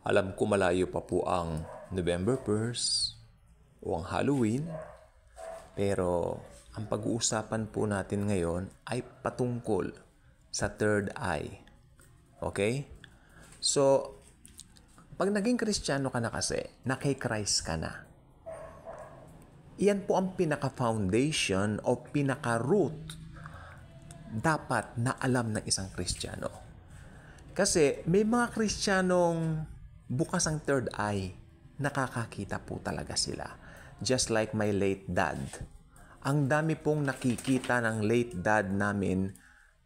Alam ko malayo pa po ang November 1st o ang Halloween. Pero ang pag-uusapan po natin ngayon ay patungkol sa third eye. Okay? So, pag naging kristyano ka na kasi, Christ ka na. Iyan po ang pinaka-foundation o pinaka-root dapat na alam ng isang kristyano. Kasi may mga kristyanong bukas ang third eye, nakakakita po talaga sila. Just like my late dad. Ang dami pong nakikita ng late dad namin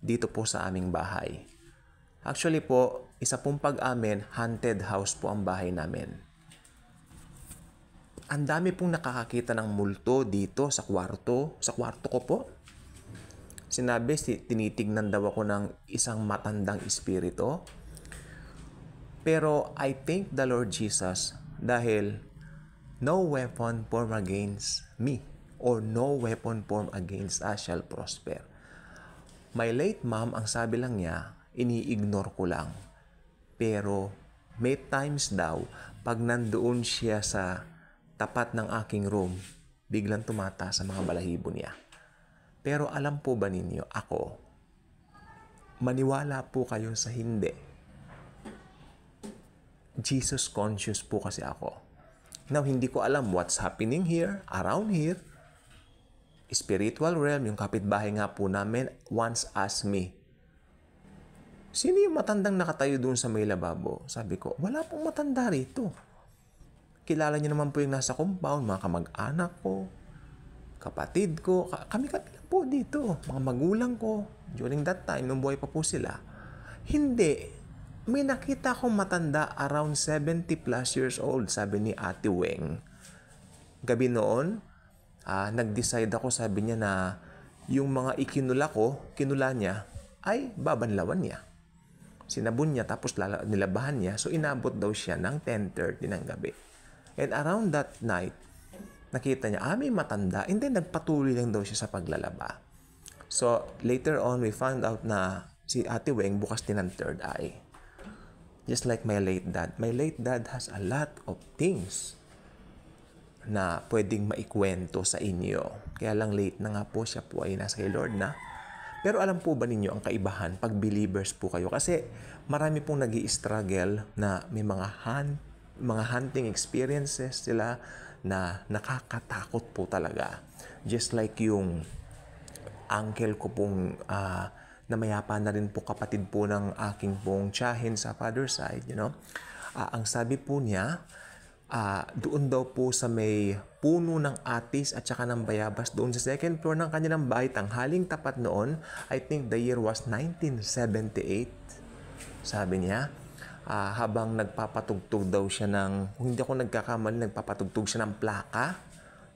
dito po sa aming bahay. Actually po, isa pong pag-amin, haunted house po ang bahay namin. Ang dami pong nakakakita ng multo dito sa kwarto, sa kwarto ko po. Sinabi, tinitignan daw ako ng isang matandang espirito pero I thank the Lord Jesus dahil no weapon formed against me or no weapon formed against us shall prosper. My late mom, ang sabi lang niya, ini-ignore ko lang. Pero may times daw, pag nandoon siya sa tapat ng aking room, biglang tumata sa mga balahibo niya. Pero alam po ba ninyo, ako, maniwala po kayo sa hindi Jesus conscious po kasi ako. Now, hindi ko alam what's happening here, around here. Spiritual realm, yung kapitbahay nga po namin, once asked me, Sino yung matandang nakatayo doon sa may lababo? Sabi ko, wala pong matanda rito. Kilala niyo naman po yung nasa compound, mga kamag-anak ko, kapatid ko, kami-kami lang po dito, mga magulang ko. During that time, nung buhay pa po sila. Hindi, may nakita akong matanda around 70 plus years old, sabi ni Ate Weng. Gabi noon, uh, nag-decide ako, sabi niya na yung mga ikinula ko, kinula niya, ay babanlawan niya. Sinabon niya tapos lala- nilabahan niya. So inabot daw siya ng 10.30 ng gabi. And around that night, nakita niya, ah, may matanda. And then nagpatuloy lang daw siya sa paglalaba. So later on, we found out na si Ate Weng bukas din ang third eye. Just like my late dad. My late dad has a lot of things na pwedeng maikwento sa inyo. Kaya lang late na nga po siya po ay nasa kay Lord na. Pero alam po ba ninyo ang kaibahan pag believers po kayo? Kasi marami pong nag struggle na may mga hand, mga hunting experiences sila na nakakatakot po talaga. Just like yung uncle ko pong uh, na mayapa na rin po kapatid po ng aking pong tiyahin sa father side, you know. Uh, ang sabi po niya, uh, doon daw po sa may puno ng atis at saka ng bayabas doon sa second floor ng kanilang bahay, tanghaling tapat noon, I think the year was 1978, sabi niya. Uh, habang nagpapatugtog daw siya ng, kung hindi ako nagkakamali, nagpapatugtog siya ng plaka,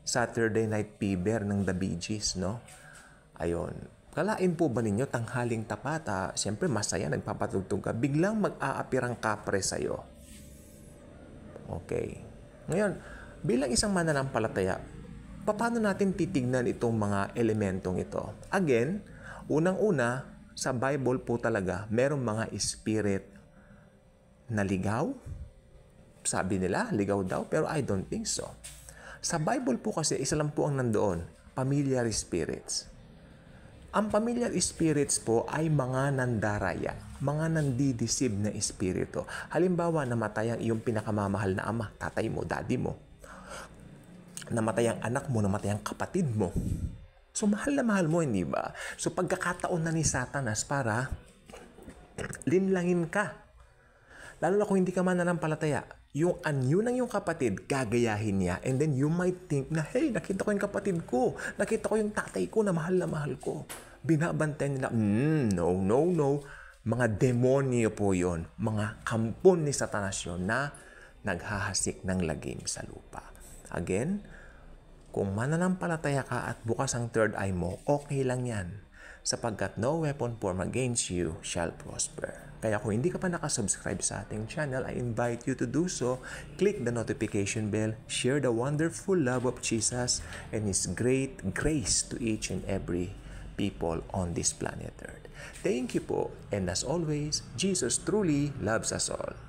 Saturday Night Fever ng The Bee Gees, no? Ayun. Kalain po ba ninyo tanghaling tapata, siyempre masaya, nagpapatugtog ka, biglang mag-aapirang aapir kapre sa'yo. Okay. Ngayon, bilang isang mananampalataya, paano natin titignan itong mga elementong ito? Again, unang-una, sa Bible po talaga, merong mga spirit na ligaw. Sabi nila, ligaw daw, pero I don't think so. Sa Bible po kasi, isa lang po ang nandoon, familiar spirits. Ang familiar spirits po ay mga nandaraya, mga nandidisib na espiritu. Halimbawa, namatay ang iyong pinakamamahal na ama, tatay mo, daddy mo. Namatay ang anak mo, namatay ang kapatid mo. So, mahal na mahal mo, hindi ba? So, pagkakataon na ni Satanas para linlangin ka. Lalo na kung hindi ka man nanampalataya, yung anyo ng yung kapatid, gagayahin niya. And then you might think na, hey, nakita ko yung kapatid ko. Nakita ko yung tatay ko na mahal na mahal ko binabantay nila, mm, no, no, no, mga demonyo po yon, mga kampon ni Satanas yon na naghahasik ng lagim sa lupa. Again, kung mananampalataya ka at bukas ang third eye mo, okay lang yan. Sapagkat no weapon formed against you shall prosper. Kaya kung hindi ka pa nakasubscribe sa ating channel, I invite you to do so. Click the notification bell, share the wonderful love of Jesus and His great grace to each and every people on this planet Earth. Thank you po, and as always, Jesus truly loves us all.